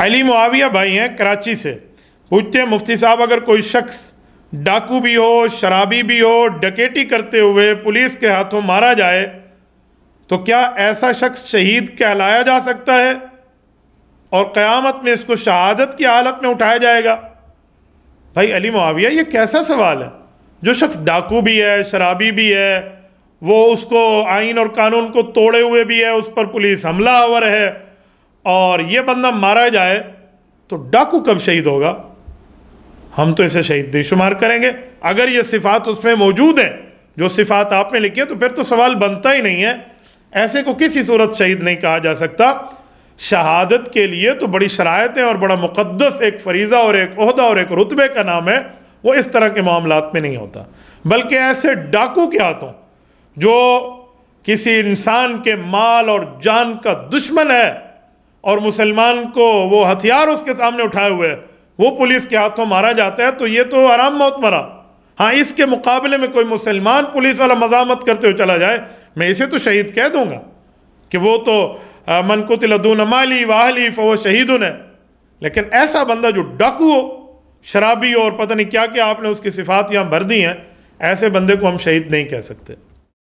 अली मुआविया भाई हैं कराची से पूछते हैं मुफ्ती साहब अगर कोई शख्स डाकू भी हो शराबी भी हो डकेटी करते हुए पुलिस के हाथों मारा जाए तो क्या ऐसा शख्स शहीद कहलाया जा सकता है और क़यामत में इसको शहादत की हालत में उठाया जाएगा भाई अली मुआविया ये कैसा सवाल है जो शख्स डाकू भी है शराबी भी है वो उसको आइन और कानून को तोड़े हुए भी है उस पर पुलिस हमला है और ये बंदा मारा जाए तो डाकू कब शहीद होगा हम तो इसे शहीद बेशुमार शुमार करेंगे अगर ये सिफात उसमें मौजूद है जो सिफात आपने लिखी है तो फिर तो सवाल बनता ही नहीं है ऐसे को किसी सूरत शहीद नहीं कहा जा सकता शहादत के लिए तो बड़ी शरायतें और बड़ा मुक़दस एक फरीज़ा और एक अहदा और एक रुतबे का नाम है वो इस तरह के मामलों में नहीं होता बल्कि ऐसे डाकू के हाथों जो किसी इंसान के माल और जान का दुश्मन है और मुसलमान को वो हथियार उसके सामने उठाए हुए हैं वो पुलिस के हाथों मारा जाता है तो ये तो आराम मौत मरा हाँ इसके मुकाबले में कोई मुसलमान पुलिस वाला मजामत करते हुए चला जाए मैं इसे तो शहीद कह दूंगा कि वो तो मनकुतलदून माली वाहली फ़ो शहीद है लेकिन ऐसा बंदा जो डाकू हो शराबी हो और पता नहीं क्या क्या आपने उसकी सिफात यहाँ भर दी हैं ऐसे बंदे को हम शहीद नहीं कह सकते